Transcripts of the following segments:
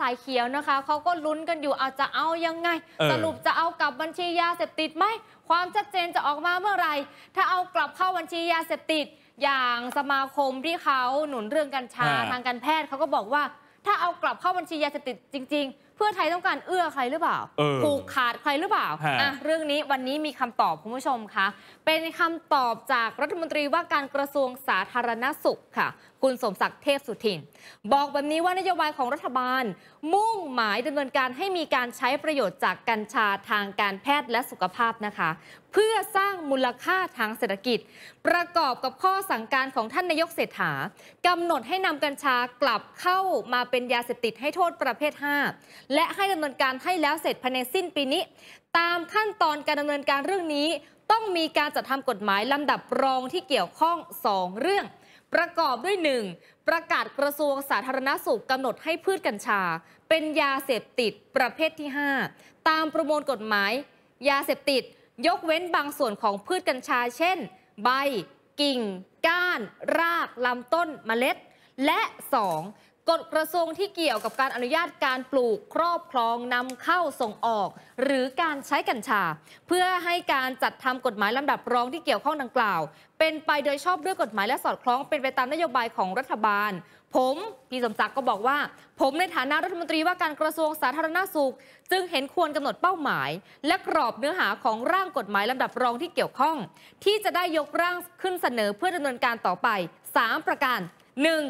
สายเขียวนะคะเขาก็ลุ้นกันอยู่อาจจะเอายังไง สรุปจะเอากลับบัญชียาเสพติดไหมความชัดเจนจะออกมาเมื่อไหร่ถ้าเอากลับเข้าบัญชียาเสพติดอย่างสมาคมที่เขาหนุนเรื่องกัญชาทางการแพทย์เขาก็บอกว่า ถ้าเอากลับเข้าบัญชียาเสพติดจริงๆพื่อไทยต้องการเอื้อใครหรือเปล่า ผูกขาดใครหรือเปล่าอ่ะเรื่องนี้วันนี้มีคำตอบคุณผู้ชมคะเป็นคำตอบจากรัฐมนตรีว่าการกระทรวงสาธารณสุขค่ะ คุณสมศักดิ์เทพสุทิน บอกแบบนี้ว่านโยบายของรัฐบาล มุ่งหมายดำเนินการให้มีการใช้ประโยชน์จากกัญชาทางการแพทย์และสุขภาพนะคะ เพื่อสร้างมูลค่าทางเศรษฐกิจ ประกอบกับข้อสั่งการของท่านนายกเศรษฐากำหนดให้นำกัญชากลับเข้ามาเป็นยาเสพติดให้โทษประเภท5และให้ดำเนินการให้แล้วเสร็จภายในสิ้นปีนี้ตามขั้นตอนการดำเนินการเรื่องนี้ ต้องมีการจัดทำกฎหมายลำดับรองที่เกี่ยวข้อง 2 เรื่อง ประกอบด้วย 1. ประกาศกระทรวงสาธารณสุขกำหนดให้พืชกัญชา เป็นยาเสพติดประเภทที่ 5 ตามประมวลกฎหมาย ยาเสพติด ยกเว้นบางส่วนของพืชกัญชา เช่นใบ กิ่ง ก้าน ราก ลำต้น เมล็ด และ 2กฎกระทรวงที่เกี่ยวกับการอนุญาตการปลูกครอบครองนำเข้าส่งออก หรือการใช้กัญชา เพื่อให้การจัดทำกฎหมายลำดับรองที่เกี่ยวข้องดังกล่าว เป็นไปโดยชอบด้วยกฎหมายและสอดคล้องเป็นไปตามนโยบายของรัฐบาล ผมพี่สมศักดิ์ก็บอกว่า ผมในฐานะรัฐมนตรีว่าการกระทรวงสาธารณาสุขจึงเห็นควรกำหนดเป้าหมาย และกรอบเนื้อหาของร่างกฎหมายลำดับรองที่เกี่ยวข้อง ที่จะได้ยกร่างขึ้นเสนอเพื่อดำเนินการต่อไป 3 ประการ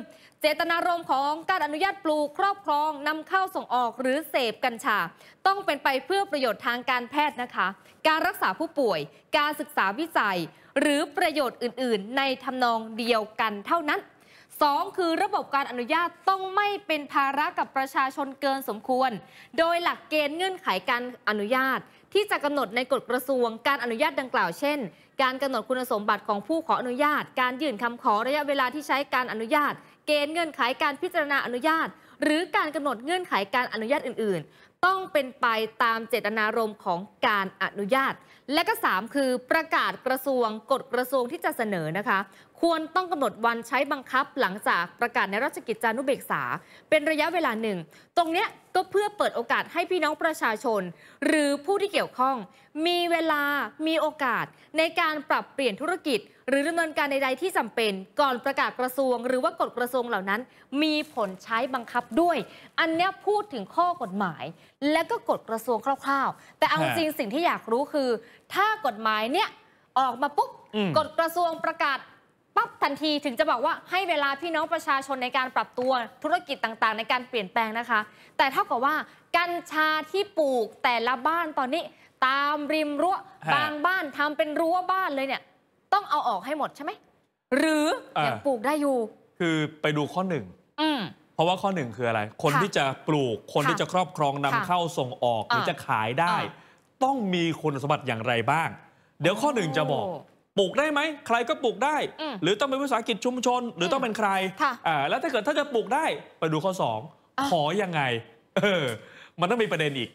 1. เจตนารมณ์ของการอนุญาตปลูกครอบครองนำเข้าส่งออกหรือเสพกัญชาต้องเป็นไปเพื่อประโยชน์ทางการแพทย์นะคะ การรักษาผู้ป่วยการศึกษาวิจัย หรือประโยชน์อื่นๆ ในทำนองเดียวกันเท่านั้น 2. คือระบบการอนุญาตต้องไม่เป็นภาระกับประชาชนเกินสมควร โดยหลักเกณฑ์เงื่อนไขการอนุญาตที่จะกำหนดในกฎกระทรวงการอนุญาตดังกล่าวเช่น การกำหนดคุณสมบัติของผู้ขออนุญาต การยื่นคำขอระยะเวลาที่ใช้การอนุญาต เกณฑ์เงื่อนไขการพิจารณาอนุญาต หรือการกำหนดเงื่อนไขการอนุญาตอื่น ๆ ต้องเป็นไปตามเจตนารมณ์ของการอนุญาต และก็ 3 คือประกาศกระทรวง กฎกระทรวงที่จะเสนอนะคะควรต้องกำหนดวันใช้บังคับหลังจากประกาศในราชกิจจานุเบกษา เป็นระยะเวลาหนึ่ง ตรงเนี้ยก็เพื่อเปิดโอกาสให้พี่น้องประชาชน หรือผู้ที่เกี่ยวข้อง มีเวลามีโอกาสในการปรับเปลี่ยนธุรกิจ หรือดำเนินการใดๆที่จำเป็นก่อนประกาศกระทรวง หรือว่ากฎกระทรวงเหล่านั้น มีผลใช้บังคับด้วย อันเนี้ยพูดถึงข้อกฎหมาย และก็กฎกระทรวงคร่าวๆ แต่เอาจริงสิ่งที่อยากรู้คือ ถ้ากฎหมายเนี้ยออกมาปุ๊บกฎกระทรวงประกาศปั๊บทันทีถึงจะบอกว่าให้เวลาพี่น้องประชาชนในการปรับตัวธุรกิจต่างๆ ในการเปลี่ยนแปลงนะคะ แต่เท่ากับว่ากัญชาที่ปลูกแต่ละบ้านตอนนี้ ตามริมรั้วบางบ้านทำเป็นรั้วบ้านเลยเนี่ย ต้องเอาออกให้หมดใช่ไหมหรืออยังปลูกได้อยู่ คือไปดูข้อหนึ่งเพราะว่าข้อหนึ่งคืออะไร คนที่จะปลูก คนที่จะครอบครองนำเข้าส่งออกหรือจะขายได้ ต้องมีคุณสมบัติอย่างไรบ้าง เดี๋ยวข้อหนึ่งจะบอกปลูกได้ไหม ใครก็ปลูกได้ หรือต้องเป็นวิสาหกิจชุมชน หรือต้องเป็นใครแล้วถ้าเกิดถ้าจะปลูกได้ไปดูข้อ 2 ขอยังไงเออมันต้องมีประเด็นอีก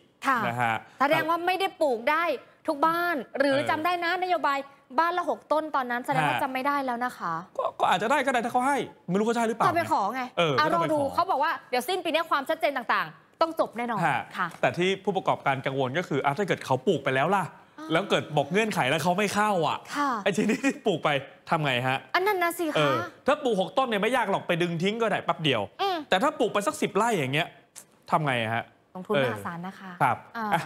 นะฮะแสดงว่าไม่ได้ปลูกได้ทุกบ้านหรือจำได้นะนโยบาย บ้านละหกต้นตอนนั้นแสดงว่าจำไม่ได้แล้วนะคะก็อาจจะได้ก็ได้ถ้าเขาให้ไม่รู้เขาใช่หรือเปล่าไปขอไงเออเราดูเขาบอกว่าเดี๋ยวสิ้นปีนี้ความชัดเจนต่างๆ ต้องจบแน่นอนค่ะแต่ที่ผู้ประกอบการกังวลก็คือถ้าเกิดเขาปลูกไปแล้วล่ะแล้วเกิดบอกเงื่อนไขแล้วเขาไม่เข้าอ่ะไอ้ีนที่ปลูกไปทำไงฮะอันนั้นนะสิคะ ถ้าปลูก 6 ต้นเนี่ยไม่ยากหรอกไปดึงทิ้งก็ได้แป๊บเดียว แต่ถ้าปลูกไปสักสิบไร่อย่างเงี้ยทำไงฮะลงทุนมหาศาลนะคะ ครับะ